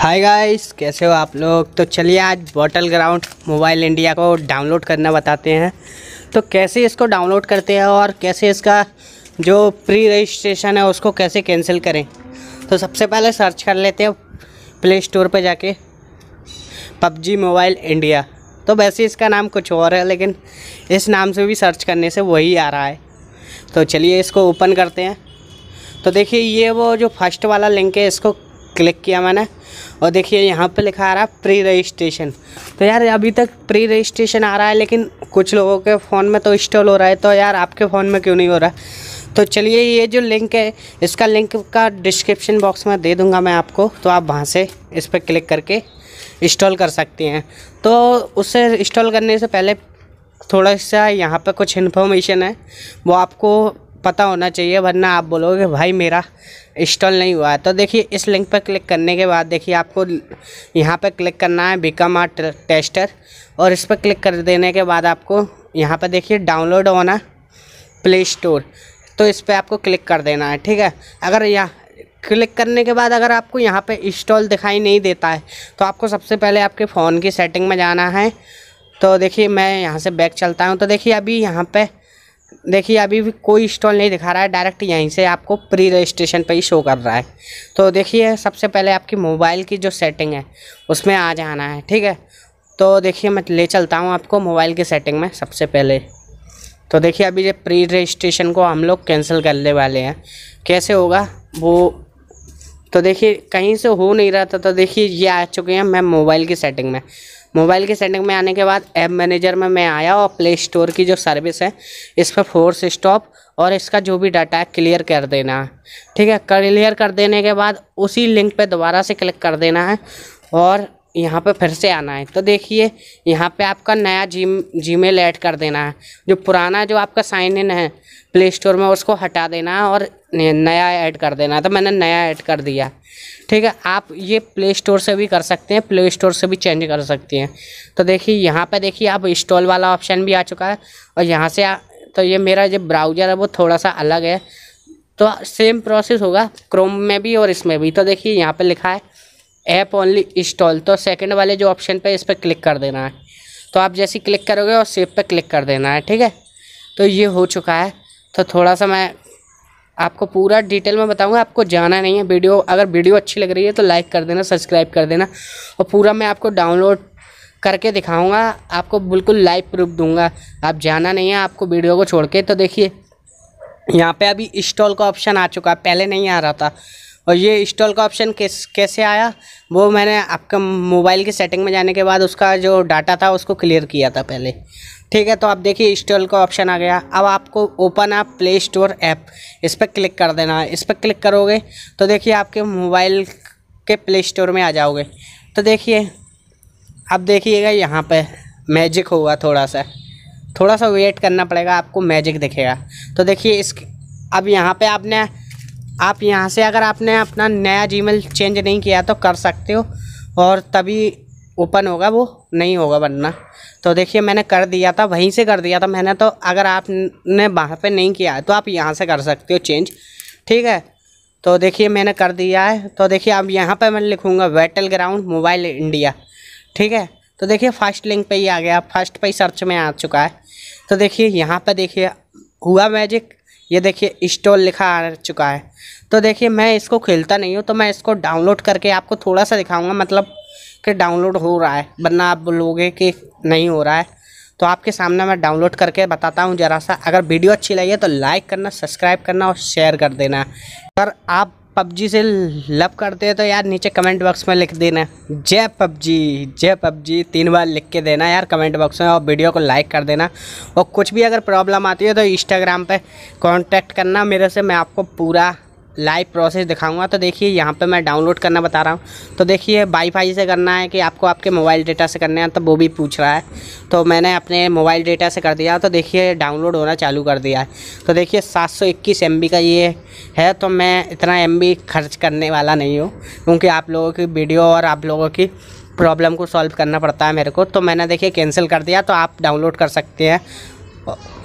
hi guys कैसे हो आप लोग तो चलिए आज बॉटल ग्राउंड मोबाइल इंडिया को डाउनलोड करना बताते हैं तो कैसे इसको डाउनलोड करते हैं और कैसे इसका जो प्री रजिस्ट्रेशन है उसको कैसे कैंसिल करें तो सबसे पहले सर्च कर लेते हैं प्ले स्टोर पर जाके पबजी मोबाइल इंडिया तो वैसे इसका नाम कुछ और है लेकिन इस नाम से भी सर्च करने से वही आ रहा है तो चलिए इसको ओपन करते हैं तो देखिए ये वो जो फर्स्ट वाला लिंक है इसको क्लिक किया मैंने और देखिए यहाँ पे लिखा आ रहा है प्री रजिस्ट्रेशन तो यार अभी तक प्री रजिस्ट्रेशन आ रहा है लेकिन कुछ लोगों के फ़ोन में तो इंस्टॉल हो रहा है तो यार आपके फ़ोन में क्यों नहीं हो रहा तो चलिए ये जो लिंक है इसका लिंक का डिस्क्रिप्शन बॉक्स में दे दूँगा मैं आपको तो आप वहाँ से इस पर क्लिक करके इंस्टॉल कर सकती हैं तो उसे इंस्टॉल करने से पहले थोड़ा सा यहाँ पर कुछ इन्फॉर्मेशन है वो आपको पता होना चाहिए वरना आप बोलोगे भाई मेरा इंस्टॉल नहीं हुआ है तो देखिए इस लिंक पर क्लिक करने के बाद देखिए आपको यहाँ पर क्लिक करना है बिकम आर टेस्टर और इस पर क्लिक कर देने के बाद आपको यहाँ पर देखिए डाउनलोड होना प्ले स्टोर तो इस पर आपको क्लिक कर देना है ठीक है अगर यहाँ क्लिक करने के बाद अगर आपको यहाँ पे इंस्टॉल दिखाई नहीं देता है तो आपको सबसे पहले आपके फ़ोन की सेटिंग में जाना है तो देखिए मैं यहाँ से बैक चलता हूँ तो देखिए अभी यहाँ पर देखिए अभी भी कोई स्टॉल नहीं दिखा रहा है डायरेक्ट यहीं से आपको प्री रजिस्ट्रेशन पर ही शो कर रहा है तो देखिए सबसे पहले आपकी मोबाइल की जो सेटिंग है उसमें आ जाना है ठीक है तो देखिए मैं ले चलता हूँ आपको मोबाइल की सेटिंग में सबसे पहले तो देखिए अभी ये प्री रजिस्ट्रेशन को हम लोग कैंसिल करने वाले हैं कैसे होगा वो तो देखिए कहीं से हो नहीं रहा था तो देखिए ये आ चुके हैं मैं मोबाइल की सेटिंग में मोबाइल की सेटिंग में आने के बाद ऐप मैनेजर में मैं आया और प्ले स्टोर की जो सर्विस है इस पर फोर्स स्टॉप और इसका जो भी डाटा है क्लियर कर देना है ठीक है क्लियर कर देने के बाद उसी लिंक पे दोबारा से क्लिक कर देना है और यहाँ पे फिर से आना है तो देखिए यहाँ पे आपका नया जी जीमेल ऐड कर देना है जो पुराना जो आपका साइन इन है प्ले स्टोर में उसको हटा देना है और नया ऐड कर देना है तो मैंने नया ऐड कर दिया ठीक है आप ये प्ले स्टोर से भी कर सकते हैं प्ले स्टोर से भी चेंज कर सकते हैं तो देखिए यहाँ पर देखिए आप इंस्टॉल वाला ऑप्शन भी आ चुका है और यहाँ से आ, तो ये मेरा जो ब्राउज़र है वो थोड़ा सा अलग है तो सेम प्रोसेस होगा क्रोम में भी और इसमें भी तो देखिए यहाँ पे लिखा है ऐप ओनली इंस्टॉल तो सेकंड वाले जो ऑप्शन पे इस पर क्लिक कर देना है तो आप जैसे क्लिक करोगे और सेव पे क्लिक कर देना है ठीक है तो ये हो चुका है तो थोड़ा सा मैं आपको पूरा डिटेल में बताऊंगा आपको जाना नहीं है वीडियो अगर वीडियो अच्छी लग रही है तो लाइक कर देना सब्सक्राइब कर देना और पूरा मैं आपको डाउनलोड करके दिखाऊँगा आपको बिल्कुल लाइव प्रूफ दूँगा आप जाना नहीं है आपको वीडियो को छोड़ के तो देखिए यहाँ पर अभी इंस्टॉल का ऑप्शन आ चुका है पहले नहीं आ रहा था और ये इंस्टॉल का ऑप्शन कैसे आया वो मैंने आपके मोबाइल की सेटिंग में जाने के बाद उसका जो डाटा था उसको क्लियर किया था पहले ठीक है तो आप देखिए इंस्टॉल का ऑप्शन आ गया अब आपको ओपन आप प्ले स्टोर ऐप इस पर क्लिक कर देना है इस पर क्लिक करोगे तो देखिए आपके मोबाइल के प्ले स्टोर में आ जाओगे तो देखिए अब देखिएगा यहाँ पर मैजिक होगा थोड़ा सा थोड़ा सा वेट करना पड़ेगा आपको मैजिक दिखेगा तो देखिए इस अब यहाँ पे आपने आप यहाँ से अगर आपने अपना नया जीमेल चेंज नहीं किया तो कर सकते हो और तभी ओपन होगा वो नहीं होगा बनना तो देखिए मैंने कर दिया था वहीं से कर दिया था मैंने तो अगर आपने वहाँ पे नहीं किया है तो आप यहाँ से कर सकते हो चेंज ठीक है तो देखिए मैंने कर दिया है तो देखिए अब यहाँ पे मैं लिखूँगा वेटल ग्राउंड मोबाइल इंडिया ठीक है तो देखिए फर्स्ट लिंक पे ही आ गया फर्स्ट पे ही सर्च में आ चुका है तो देखिए यहाँ पर देखिए हुआ मैजिक ये देखिए इंस्टॉल लिखा आ चुका है तो देखिए मैं इसको खेलता नहीं हूँ तो मैं इसको डाउनलोड करके आपको थोड़ा सा दिखाऊंगा मतलब कि डाउनलोड हो रहा है वरना आप बोलोगे कि नहीं हो रहा है तो आपके सामने मैं डाउनलोड करके बताता हूँ ज़रा सा अगर वीडियो अच्छी लगी है तो लाइक करना सब्सक्राइब करना और शेयर कर देना अगर आप पबजी से लव करते हैं तो यार नीचे कमेंट बॉक्स में लिख देना जय पबजी जय पबजी तीन बार लिख के देना यार कमेंट बॉक्स में और वीडियो को लाइक कर देना और कुछ भी अगर प्रॉब्लम आती है तो इंस्टाग्राम पे कांटेक्ट करना मेरे से मैं आपको पूरा लाइव प्रोसेस दिखाऊंगा तो देखिए यहाँ पे मैं डाउनलोड करना बता रहा हूँ तो देखिए वाईफाई से करना है कि आपको आपके मोबाइल डेटा से करना है तो वो भी पूछ रहा है तो मैंने अपने मोबाइल डेटा से कर दिया तो देखिए डाउनलोड होना चालू कर दिया है तो देखिए सात सौ इक्कीस एम बी का ये है तो मैं इतना एम बी खर्च करने वाला नहीं हूँ क्योंकि आप लोगों की वीडियो और आप लोगों की प्रॉब्लम को सॉल्व करना पड़ता है मेरे को तो मैंने देखिए कैंसिल कर दिया तो आप डाउनलोड कर सकते हैं